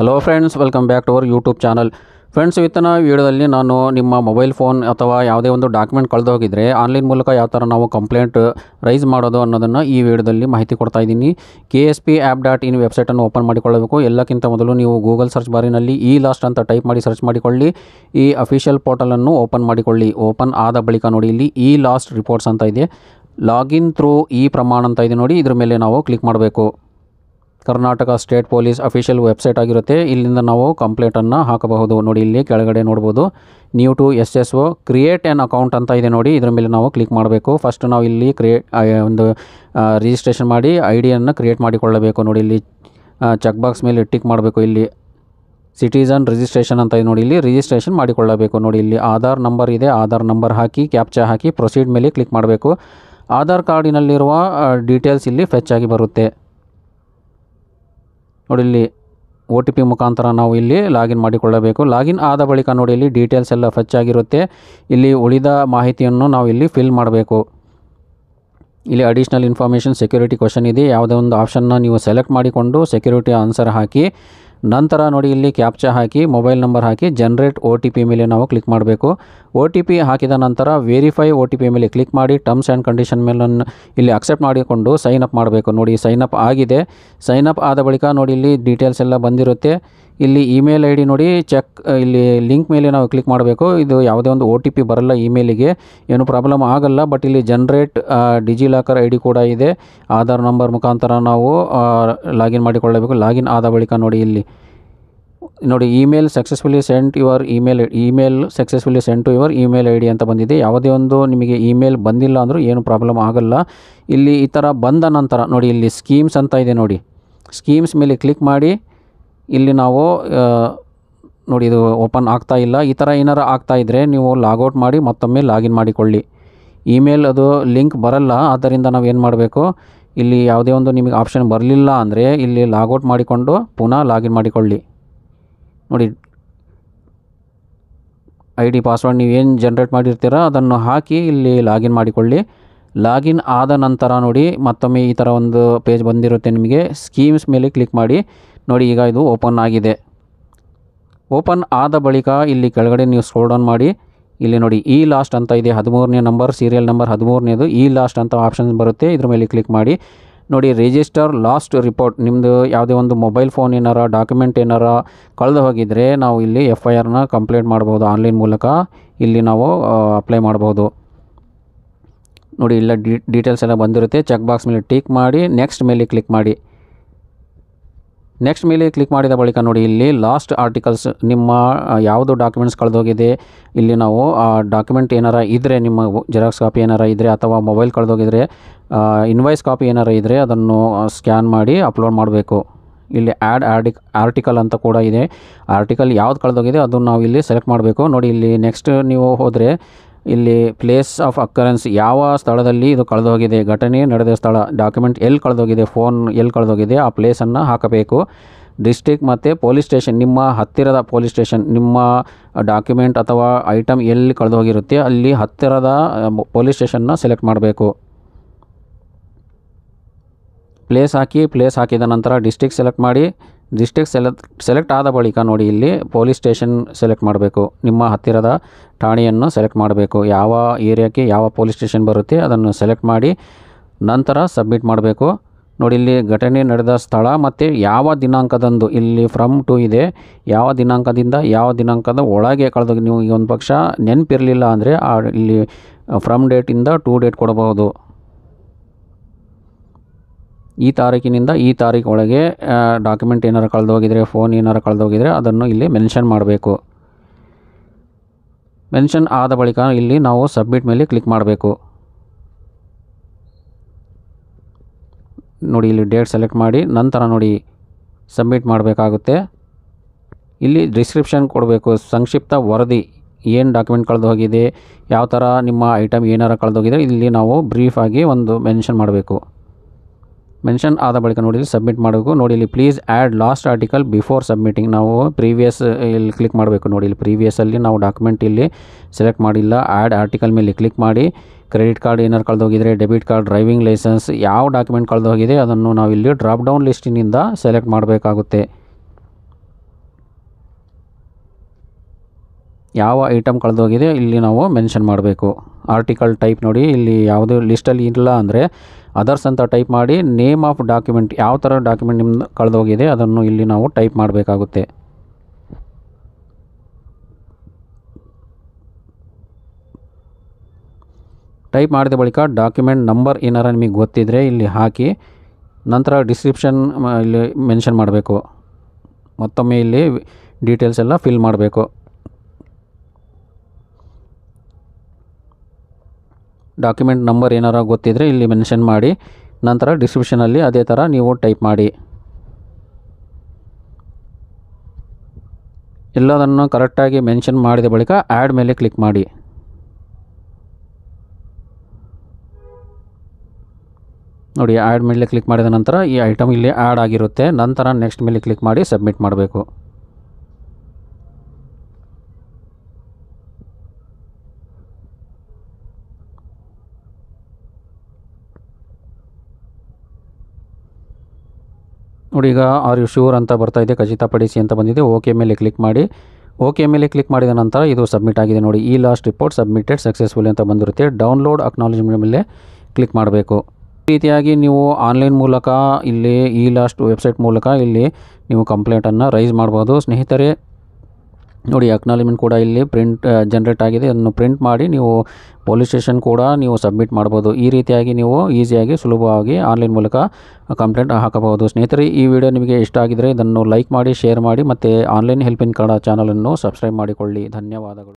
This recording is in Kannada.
hello friends welcome back to our YouTube channel friends ಇವತ್ತಿನ ವೀಡಿಯೋದಲ್ಲಿ ನಾನು ನಿಮ್ಮ ಮೊಬೈಲ್ ಫೋನ್ ಅಥವಾ ಯಾವುದೇ ಒಂದು ಡಾಕ್ಯುಮೆಂಟ್ ಕಳೆದೋಗಿದ್ರೆ ಆನ್ಲೈನ್ ಮೂಲಕ ಯಾವ ಥರ ನಾವು ಕಂಪ್ಲೇಂಟ್ ರೈಸ್ ಮಾಡೋದು ಅನ್ನೋದನ್ನು ಈ ವಿಡಿಯೋದಲ್ಲಿ ಮಾಹಿತಿ ಕೊಡ್ತಾ ಇದ್ದೀನಿ K S P app dot in ವೆಬ್ಸೈಟನ್ನು ಓಪನ್ ಮಾಡಿಕೊಳ್ಳಬೇಕು ಎಲ್ಲಕ್ಕಿಂತ ಮೊದಲು ನೀವು ಗೂಗಲ್ ಸರ್ಚ್ ಬಾರಿನಲ್ಲಿ ಈ ಲಾಸ್ಟ್ ಅಂತ ಟೈಪ್ ಮಾಡಿ ಸರ್ಚ್ ಮಾಡಿಕೊಳ್ಳಿ ಈ ಅಫಿಷಿಯಲ್ ಪೋರ್ಟಲನ್ನು ಓಪನ್ ಮಾಡಿಕೊಳ್ಳಿ ಓಪನ್ ಆದ ಬಳಿಕ ನೋಡಿ ಇಲ್ಲಿ ಈ ಲಾಸ್ಟ್ ರಿಪೋರ್ಟ್ಸ್ ಅಂತ ಇದೆ ಲಾಗಿನ್ ಥ್ರೂ ಈ ಪ್ರಮಾಣ ಅಂತ ಇದೆ ನೋಡಿ ಇದ್ರ ಮೇಲೆ ನಾವು ಕ್ಲಿಕ್ ಮಾಡಬೇಕು Karnataka state police official website ಆಗಿರುತ್ತೆ ಇಲ್ಲಿಂದ ನಾವು ಕಂಪ್ಲೇಂಟನ್ನು ಹಾಕಬಹುದು ನೋಡಿ ಇಲ್ಲಿ ಕೆಳಗಡೆ ನೋಡ್ಬೋದು new to S S O create an account ಅಂತ ಇದೆ ನೋಡಿ ಇದರ ಮೇಲೆ ನಾವು ಕ್ಲಿಕ್ ಮಾಡಬೇಕು ಫಸ್ಟ್ ನಾವು ಇಲ್ಲಿ ಕ್ರಿಯೇಟ್ ಒಂದು ರಿಜಿಸ್ಟ್ರೇಷನ್ ಮಾಡಿ ಐ ಡಿಯನ್ನು ಕ್ರಿಯೇಟ್ ಮಾಡಿಕೊಳ್ಳಬೇಕು ನೋಡಿ ಇಲ್ಲಿ ಚೆಕ್ ಬಾಕ್ಸ್ ಮೇಲೆ ಟಿಕ್ ಮಾಡಬೇಕು ಇಲ್ಲಿ ಸಿಟಿಸನ್ ರಿಜಿಸ್ಟ್ರೇಷನ್ ಅಂತ ಇದೆ ನೋಡಿ ಇಲ್ಲಿ ರಿಜಿಸ್ಟ್ರೇಷನ್ ಮಾಡಿಕೊಳ್ಳಬೇಕು ನೋಡಿ ಇಲ್ಲಿ ಆಧಾರ್ ನಂಬರ್ ಇದೆ ಆಧಾರ್ ನಂಬರ್ ಹಾಕಿ ಕ್ಯಾಪ್ಚಾ ಹಾಕಿ ಪ್ರೊಸೀಡ್ ಮೇಲೆ ಕ್ಲಿಕ್ ಮಾಡಬೇಕು ಆಧಾರ್ ಕಾರ್ಡಿನಲ್ಲಿರುವ ಡೀಟೇಲ್ಸ್ ಇಲ್ಲಿ ಫೆಚ್ ಆಗಿ ಬರುತ್ತೆ ನೋಡಿ ಇಲ್ಲಿ ಒ ಟಿ ಪಿ ಮುಖಾಂತರ ನಾವು ಇಲ್ಲಿ ಲಾಗಿನ್ ಮಾಡಿಕೊಳ್ಳಬೇಕು ಲಾಗಿನ್ ಆದ ಬಳಿಕ ನೋಡಿ ಇಲ್ಲಿ ಡೀಟೇಲ್ಸ್ ಎಲ್ಲ ಫೆಚ್ ಆಗಿರುತ್ತೆ ಇಲ್ಲಿ ಉಳಿದ ಮಾಹಿತಿಯನ್ನು ನಾವು ಇಲ್ಲಿ ಫಿಲ್ ಮಾಡಬೇಕು ಇಲ್ಲಿ ಅಡಿಷ್ನಲ್ ಇನ್ಫಾರ್ಮೇಷನ್ ಸೆಕ್ಯೂರಿಟಿ ಕ್ವಶನ್ ಇದೆ ಯಾವುದೇ ಒಂದು ಆಪ್ಷನ್ನ ನೀವು ಸೆಲೆಕ್ಟ್ ಮಾಡಿಕೊಂಡು ಸೆಕ್ಯೂರಿಟಿ ಆನ್ಸರ್ ಹಾಕಿ ನಂತರ ನೋಡಿ ಇಲ್ಲಿ ಕ್ಯಾಪ್ಚ ಹಾಕಿ ಮೊಬೈಲ್ ನಂಬರ್ ಹಾಕಿ ಜನ್ರೇಟ್ ಒ ಟಿ ಪಿ ಮೇಲೆ ನಾವು ಕ್ಲಿಕ್ ಮಾಡಬೇಕು ಒ ಟಿ ಪಿ ಹಾಕಿದ ನಂತರ ವೆರಿಫೈ ಒ ಟಿ ಪಿ ಮೇಲೆ ಕ್ಲಿಕ್ ಮಾಡಿ ಟರ್ಮ್ಸ್ ಆ್ಯಂಡ್ ಕಂಡೀಷನ್ ಮೇಲೆ ಇಲ್ಲಿ ಅಕ್ಸೆಪ್ಟ್ ಮಾಡಿಕೊಂಡು ಸೈನ್ ಅಪ್ ಮಾಡಬೇಕು ನೋಡಿ ಸೈನ್ ಅಪ್ ಆಗಿದೆ ಸೈನ್ ಅಪ್ ಆದ ಬಳಿಕ ನೋಡಿ ಇಲ್ಲಿ ಡೀಟೇಲ್ಸ್ ಎಲ್ಲ ಬಂದಿರುತ್ತೆ ಇಲ್ಲಿ ಇಮೇಲ್ ಐ ಡಿ ನೋಡಿ ಚೆಕ್ ಇಲ್ಲಿ ಲಿಂಕ್ ಮೇಲೆ ನಾವು ಕ್ಲಿಕ್ ಮಾಡಬೇಕು ಇದು ಯಾವುದೇ ಒಂದು ಒ ಟಿ ಪಿ ಬರಲ್ಲ ಇಮೇಲಿಗೆ ಏನು ಪ್ರಾಬ್ಲಮ್ ಆಗಲ್ಲ ಬಟ್ ಇಲ್ಲಿ ಜನ್ರೇಟ್ ಲಾಕರ್ ಐ ಡಿ ಕೂಡ ಇದೆ ಆಧಾರ್ ನಂಬರ್ ಮುಖಾಂತರ ನಾವು ಲಾಗಿನ್ ಮಾಡಿಕೊಳ್ಳಬೇಕು ಲಾಗಿನ್ ಆದ ಬಳಿಕ ನೋಡಿ ಇಲ್ಲಿ ನೋಡಿ email successfully sent your email email successfully sent to your email I D ಅಂತ ಬಂದಿದೆ ಯಾವುದೇ ಒಂದು ನಿಮಗೆ ಇಮೇಲ್ ಬಂದಿಲ್ಲ ಅಂದರೂ ಏನು ಪ್ರಾಬ್ಲಮ್ ಆಗಲ್ಲ ಇಲ್ಲಿ ಈ ಥರ ಬಂದ ನಂತರ ನೋಡಿ ಇಲ್ಲಿ ಸ್ಕೀಮ್ಸ್ ಅಂತ ಇದೆ ನೋಡಿ ಸ್ಕೀಮ್ಸ್ ಮೇಲೆ ಕ್ಲಿಕ್ ಮಾಡಿ ಇಲ್ಲಿ ನಾವು ನೋಡಿ ಇದು ಓಪನ್ ಆಗ್ತಾ ಇಲ್ಲ ಈ ಥರ ಏನಾರು ಆಗ್ತಾಯಿದ್ರೆ ನೀವು ಲಾಗೌಟ್ ಮಾಡಿ ಮತ್ತೊಮ್ಮೆ ಲಾಗಿನ್ ಮಾಡಿಕೊಳ್ಳಿ ಇಮೇಲ್ ಅದು ಲಿಂಕ್ ಬರಲ್ಲ ಆದ್ದರಿಂದ ನಾವು ಏನು ಮಾಡಬೇಕು ಇಲ್ಲಿ ಯಾವುದೇ ಒಂದು ನಿಮಗೆ ಆಪ್ಷನ್ ಬರಲಿಲ್ಲ ಅಂದರೆ ಇಲ್ಲಿ ಲಾಗೌಟ್ ಮಾಡಿಕೊಂಡು ಪುನಃ ಲಾಗಿನ್ ಮಾಡಿಕೊಳ್ಳಿ ನೋಡಿ ಐ ಡಿ ಪಾಸ್ವರ್ಡ್ ನೀವೇನು ಜನ್ರೇಟ್ ಮಾಡಿರ್ತೀರ ಅದನ್ನು ಹಾಕಿ ಇಲ್ಲಿ ಲಾಗಿನ್ ಮಾಡಿಕೊಳ್ಳಿ ಲಾಗಿನ್ ಆದ ನಂತರ ನೋಡಿ ಮತ್ತೊಮ್ಮೆ ಈ ಥರ ಒಂದು ಪೇಜ್ ಬಂದಿರುತ್ತೆ ನಿಮಗೆ ಸ್ಕೀಮ್ಸ್ ಮೇಲೆ ಕ್ಲಿಕ್ ಮಾಡಿ ನೋಡಿ ಈಗ ಇದು ಓಪನ್ ಆಗಿದೆ ಓಪನ್ ಆದ ಬಳಿಕ ಇಲ್ಲಿ ಕೆಳಗಡೆ ನೀವು ಸ್ಕ್ರೋಲ್ ಡೌನ್ ಮಾಡಿ ಇಲ್ಲಿ ನೋಡಿ ಈ ಲಾಸ್ಟ್ ಅಂತ ಇದೆ ಹದಿಮೂರನೇ ನಂಬರ್ ಸೀರಿಯಲ್ ನಂಬರ್ ಹದಿಮೂರನೇದು ಈ ಲಾಸ್ಟ್ ಅಂತ ಆಪ್ಷನ್ಸ್ ಬರುತ್ತೆ ಇದ್ರ ಮೇಲೆ ಕ್ಲಿಕ್ ಮಾಡಿ ನೋಡಿ ರಿಜಿಸ್ಟರ್ ಲಾಸ್ಟ್ ರಿಪೋರ್ಟ್ ನಿಮ್ಮದು ಯಾವುದೇ ಒಂದು ಮೊಬೈಲ್ ಫೋನ್ ಏನಾರ ಡಾಕ್ಯುಮೆಂಟ್ ಏನಾರ ಕಳೆದು ಹೋಗಿದ್ದರೆ ನಾವು ಇಲ್ಲಿ ಎಫ್ ಐ ಆರ್ನ ಕಂಪ್ಲೇಂಟ್ ಮಾಡ್ಬೋದು ಆನ್ಲೈನ್ ಮೂಲಕ ಇಲ್ಲಿ ನಾವು ಅಪ್ಲೈ ಮಾಡ್ಬೋದು ನೋಡಿ ಇಲ್ಲ ಡಿ ಡೀಟೇಲ್ಸ್ ಎಲ್ಲ ಬಂದಿರುತ್ತೆ ಚೆಕ್ ಬಾಕ್ಸ್ ಮೇಲೆ ಟಿಕ್ ಮಾಡಿ ನೆಕ್ಸ್ಟ್ ಮೇಲೆ ಕ್ಲಿಕ್ ಮಾಡಿ ನೆಕ್ಸ್ಟ್ ಮೇಲೆ ಕ್ಲಿಕ್ ಮಾಡಿದ ಬಳಿಕ ನೋಡಿ ಇಲ್ಲಿ ಲಾಸ್ಟ್ ಆರ್ಟಿಕಲ್ಸ್ ನಿಮ್ಮ ಯಾವುದು ಡಾಕ್ಯುಮೆಂಟ್ಸ್ ಕಳೆದೋಗಿದೆ ಇಲ್ಲಿ ನಾವು ಆ ಡಾಕ್ಯುಮೆಂಟ್ ಏನಾರ ಇದ್ದರೆ ನಿಮ್ಮ ಜೆರಾಕ್ಸ್ ಕಾಪಿ ಏನಾರ ಇದ್ದರೆ ಅಥವಾ ಮೊಬೈಲ್ ಕಳೆದೋಗಿದ್ರೆ ಇನ್ವಾಯ್ಸ್ ಕಾಪಿ ಏನಾರ ಇದ್ದರೆ ಅದನ್ನು ಸ್ಕ್ಯಾನ್ ಮಾಡಿ ಅಪ್ಲೋಡ್ ಮಾಡಬೇಕು ಇಲ್ಲಿ ಆ್ಯಡ್ ಆರ್ಡಿಕ್ ಆರ್ಟಿಕಲ್ ಅಂತ ಕೂಡ ಇದೆ ಆರ್ಟಿಕಲ್ ಯಾವ್ದು ಕಳೆದೋಗಿದೆ ಅದನ್ನು ನಾವು ಇಲ್ಲಿ ಸೆಲೆಕ್ಟ್ ಮಾಡಬೇಕು ನೋಡಿ ಇಲ್ಲಿ ನೆಕ್ಸ್ಟ್ ನೀವು ಹೋದರೆ ಇಲ್ಲಿ ಪ್ಲೇಸ್ ಆಫ್ ಅಕ್ಕರೆನ್ಸ್ ಯಾವ ಸ್ಥಳದಲ್ಲಿ ಇದು ಕಳೆದೋಗಿದೆ ಘಟನೆ ನಡೆದ ಸ್ಥಳ ಡಾಕ್ಯುಮೆಂಟ್ ಎಲ್ಲಿ ಕಳೆದೋಗಿದೆ ಫೋನ್ ಎಲ್ಲಿ ಕಳೆದೋಗಿದೆ ಆ ಪ್ಲೇಸನ್ನು ಹಾಕಬೇಕು ಡಿಸ್ಟಿಕ್ ಮತ್ತು ಪೊಲೀಸ್ ಸ್ಟೇಷನ್ ನಿಮ್ಮ ಹತ್ತಿರದ ಪೊಲೀಸ್ ಸ್ಟೇಷನ್ ನಿಮ್ಮ ಡಾಕ್ಯುಮೆಂಟ್ ಅಥವಾ ಐಟಮ್ ಎಲ್ಲಿ ಕಳೆದೋಗಿರುತ್ತೆ ಅಲ್ಲಿ ಹತ್ತಿರದ ಪೊಲೀಸ್ ಸ್ಟೇಷನ್ನ ಸೆಲೆಕ್ಟ್ ಮಾಡಬೇಕು ಪ್ಲೇಸ್ ಹಾಕಿ ಪ್ಲೇಸ್ ಹಾಕಿದ ನಂತರ ಡಿಸ್ಟಿಕ್ ಸೆಲೆಕ್ಟ್ ಮಾಡಿ ಡಿಸ್ಟಿಕ್ ಸೆಲೆಕ್ಟ್ ಸೆಲೆಕ್ಟ್ ಆದ ಬಳಿಕ ನೋಡಿ ಇಲ್ಲಿ ಪೊಲೀಸ್ ಸ್ಟೇಷನ್ ಸೆಲೆಕ್ಟ್ ಮಾಡಬೇಕು ನಿಮ್ಮ ಹತ್ತಿರದ ಠಾಣೆಯನ್ನು ಸೆಲೆಕ್ಟ್ ಮಾಡಬೇಕು ಯಾವ ಏರಿಯಾಕ್ಕೆ ಯಾವ ಪೊಲೀಸ್ ಸ್ಟೇಷನ್ ಬರುತ್ತೆ ಅದನ್ನು ಸೆಲೆಕ್ಟ್ ಮಾಡಿ ನಂತರ ಸಬ್ಮಿಟ್ ಮಾಡಬೇಕು ನೋಡಿ ಇಲ್ಲಿ ಘಟನೆ ನಡೆದ ಸ್ಥಳ ಮತ್ತು ಯಾವ ದಿನಾಂಕದಂದು ಇಲ್ಲಿ ಫ್ರಮ್ ಟು ಇದೆ ಯಾವ ದಿನಾಂಕದಿಂದ ಯಾವ ದಿನಾಂಕದ ಒಳಗೆ ಕಳೆದು ನೀವು ಈ ಒಂದು ಪಕ್ಷ ನೆನಪಿರಲಿಲ್ಲ ಅಂದರೆ ಆ ಇಲ್ಲಿ ಫ್ರಮ್ ಡೇಟಿಂದ ಟು ಡೇಟ್ ಕೊಡಬಹುದು ಈ ತಾರೀಕಿನಿಂದ ಈ ತಾರೀಕು ಒಳಗೆ ಡಾಕ್ಯುಮೆಂಟ್ ಏನಾರು ಕಳೆದೋಗಿದ್ರೆ ಫೋನ್ ಏನಾರು ಕಳೆದೋಗಿದ್ರೆ ಅದನ್ನು ಇಲ್ಲಿ ಮೆನ್ಷನ್ ಮಾಡಬೇಕು ಮೆನ್ಷನ್ ಆದ ಬಳಿಕ ಇಲ್ಲಿ ನಾವು ಸಬ್ಮಿಟ್ ಮೇಲೆ ಕ್ಲಿಕ್ ಮಾಡಬೇಕು ನೋಡಿ ಇಲ್ಲಿ ಡೇಟ್ ಸೆಲೆಕ್ಟ್ ಮಾಡಿ ನಂತರ ನೋಡಿ ಸಬ್ಮಿಟ್ ಮಾಡಬೇಕಾಗುತ್ತೆ ಇಲ್ಲಿ ಡಿಸ್ಕ್ರಿಪ್ಷನ್ ಕೊಡಬೇಕು ಸಂಕ್ಷಿಪ್ತ ವರದಿ ಏನು ಡಾಕ್ಯುಮೆಂಟ್ ಕಳೆದು ಹೋಗಿದೆ ಯಾವ ಥರ ನಿಮ್ಮ ಐಟಮ್ ಏನಾರು ಕಳೆದೋಗಿದೆ ಇಲ್ಲಿ ನಾವು ಬ್ರೀಫಾಗಿ ಒಂದು ಮೆನ್ಷನ್ ಮಾಡಬೇಕು ಮೆನ್ಷನ್ ಆದ ಬಳಿಕ ನೋಡಿ ಸಬ್ಮಿಟ್ ಮಾಡಬೇಕು ನೋಡಿ ಇಲ್ಲಿ please add lost article before submitting ನಾವು ಪ್ರೀವಿಯಸ್ ಇಲ್ಲಿ ಕ್ಲಿಕ್ ಮಾಡಬೇಕು ನೋಡಿ ಇಲ್ಲಿ ಪ್ರೀವಿಯಸಲ್ಲಿ ನಾವು ಡಾಕ್ಯುಮೆಂಟ್ ಇಲ್ಲಿ ಸೆಲೆಕ್ಟ್ ಮಾಡಿಲ್ಲ ಆ್ಯಡ್ ಆರ್ಟಿಕಲ್ ಮೇಲೆ ಕ್ಲಿಕ್ ಮಾಡಿ ಕ್ರೆಡಿಟ್ ಕಾರ್ಡ್ ಏನಾರು ಕಳೆದೋಗಿದರೆ ಡೆಬಿಟ್ ಕಾರ್ಡ್ ಡ್ರೈವಿಂಗ್ ಲೈಸೆನ್ಸ್ ಯಾವ ಡಾಕ್ಯುಮೆಂಟ್ ಕಳೆದೋಗಿದೆ ಅದನ್ನು ನಾವು ಇಲ್ಲಿ ಡ್ರಾಪ್ ಡೌನ್ ಲಿಸ್ಟಿನಿಂದ ಸೆಲೆಕ್ಟ್ ಮಾಡಬೇಕಾಗುತ್ತೆ ಯಾವ ಐಟಮ್ ಕಳೆದೋಗಿದೆ ಇಲ್ಲಿ ನಾವು ಮೆನ್ಷನ್ ಮಾಡಬೇಕು ಆರ್ಟಿಕಲ್ ಟೈಪ್ ನೋಡಿ ಇಲ್ಲಿ ಯಾವುದೇ ಲಿಸ್ಟಲ್ಲಿ ಇಲ್ಲ ಅಂದರೆ ಅದರ್ಸ್ ಅಂತ ಟೈಪ್ ಮಾಡಿ ನೇಮ್ ಆಫ್ ಡಾಕ್ಯುಮೆಂಟ್ ಯಾವ ಥರ ಡಾಕ್ಯುಮೆಂಟ್ ನಿಮ್ಮ ಕಳೆದೋಗಿದೆ ಅದನ್ನು ಇಲ್ಲಿ ನಾವು ಟೈಪ್ ಮಾಡಬೇಕಾಗುತ್ತೆ ಟೈಪ್ ಮಾಡಿದ ಬಳಿಕ ಡಾಕ್ಯುಮೆಂಟ್ ನಂಬರ್ ಏನಾರ ನಿಮಗೆ ಗೊತ್ತಿದ್ದರೆ ಇಲ್ಲಿ ಹಾಕಿ ನಂತರ ಡಿಸ್ಕ್ರಿಪ್ಷನ್ ಇಲ್ಲಿ ಮೆನ್ಷನ್ ಮಾಡಬೇಕು ಮತ್ತೊಮ್ಮೆ ಇಲ್ಲಿ ಡೀಟೇಲ್ಸ್ ಎಲ್ಲ ಫಿಲ್ ಮಾಡಬೇಕು ಡಾಕ್ಯುಮೆಂಟ್ ನಂಬರ್ ಏನಾರ ಗೊತ್ತಿದ್ದರೆ ಇಲ್ಲಿ ಮೆನ್ಷನ್ ಮಾಡಿ ನಂತರ ಡಿಸ್ಕ್ರಿಪ್ಷನಲ್ಲಿ ಅದೇ ಥರ ನೀವು ಟೈಪ್ ಮಾಡಿ ಎಲ್ಲದನ್ನು ಕರೆಕ್ಟಾಗಿ ಮೆನ್ಷನ್ ಮಾಡಿದ ಬಳಿಕ ಆ್ಯಡ್ ಮೇಲೆ ಕ್ಲಿಕ್ ಮಾಡಿ ನೋಡಿ ಆ್ಯಡ್ ಮೇಲೆ ಕ್ಲಿಕ್ ಮಾಡಿದ ನಂತರ ಈ ಐಟಮ್ ಇಲ್ಲಿ ಆ್ಯಡ್ ಆಗಿರುತ್ತೆ ನಂತರ ನೆಕ್ಸ್ಟ್ ಮೇಲೆ ಕ್ಲಿಕ್ ಮಾಡಿ ಸಬ್ಮಿಟ್ ಮಾಡಬೇಕು ನೋಡಿ ಈಗ ಆರ್ ಯು ಶ್ಯೂರ್ ಅಂತ ಬರ್ತಾ ಇದೆ ಖಚಿತಪಡಿಸಿ ಅಂತ ಬಂದಿದೆ ಓಕೆ ಮೇಲೆ ಕ್ಲಿಕ್ ಮಾಡಿ ಓಕೆ ಮೇಲೆ ಕ್ಲಿಕ್ ಮಾಡಿದ ನಂತರ ಇದು ಸಬ್ಮಿಟ್ ಆಗಿದೆ ನೋಡಿ ಈ ಲಾಸ್ಟ್ ರಿಪೋರ್ಟ್ ಸಬ್ಮಿಟೆಡ್ ಸಕ್ಸಸ್ಫುಲ್ ಅಂತ ಬಂದಿರುತ್ತೆ ಡೌನ್ಲೋಡ್ ಅಕ್ನಾಲಜ್ಮೆಂಟ್ ಮೇಲೆ ಕ್ಲಿಕ್ ಮಾಡಬೇಕು ಈ ರೀತಿಯಾಗಿ ನೀವು ಆನ್ಲೈನ್ ಮೂಲಕ ಇಲ್ಲಿ ಈ ಲಾಸ್ಟ್ ವೆಬ್ಸೈಟ್ ಮೂಲಕ ಇಲ್ಲಿ ನೀವು ಕಂಪ್ಲೇಂಟನ್ನು ರೈಸ್ ಮಾಡ್ಬೋದು ಸ್ನೇಹಿತರೆ ನೋಡಿ ಅಕ್ನಾಲಿಮೆಂಟ್ ಕೂಡ ಇಲ್ಲಿ ಪ್ರಿಂಟ್ ಜನ್ರೇಟ್ ಆಗಿದೆ ಅದನ್ನು ಪ್ರಿಂಟ್ ಮಾಡಿ ನೀವು ಪೊಲೀಸ್ ಸ್ಟೇಷನ್ ಕೂಡ ನೀವು ಸಬ್ಮಿಟ್ ಮಾಡ್ಬೋದು ಈ ರೀತಿಯಾಗಿ ನೀವು ಈಸಿಯಾಗಿ ಸುಲಭವಾಗಿ ಆನ್ಲೈನ್ ಮೂಲಕ ಕಂಪ್ಲೇಂಟ್ ಹಾಕಬಹುದು ಸ್ನೇಹಿತರೆ ಈ ವಿಡಿಯೋ ನಿಮಗೆ ಇಷ್ಟ ಆಗಿದರೆ ಇದನ್ನು ಲೈಕ್ ಮಾಡಿ ಶೇರ್ ಮಾಡಿ ಮತ್ತು ಆನ್ಲೈನ್ ಹೆಲ್ಪಿನ ಕನ್ನಡ ಚಾನಲನ್ನು ಸಬ್ಸ್ಕ್ರೈಬ್ ಮಾಡಿಕೊಳ್ಳಿ ಧನ್ಯವಾದಗಳು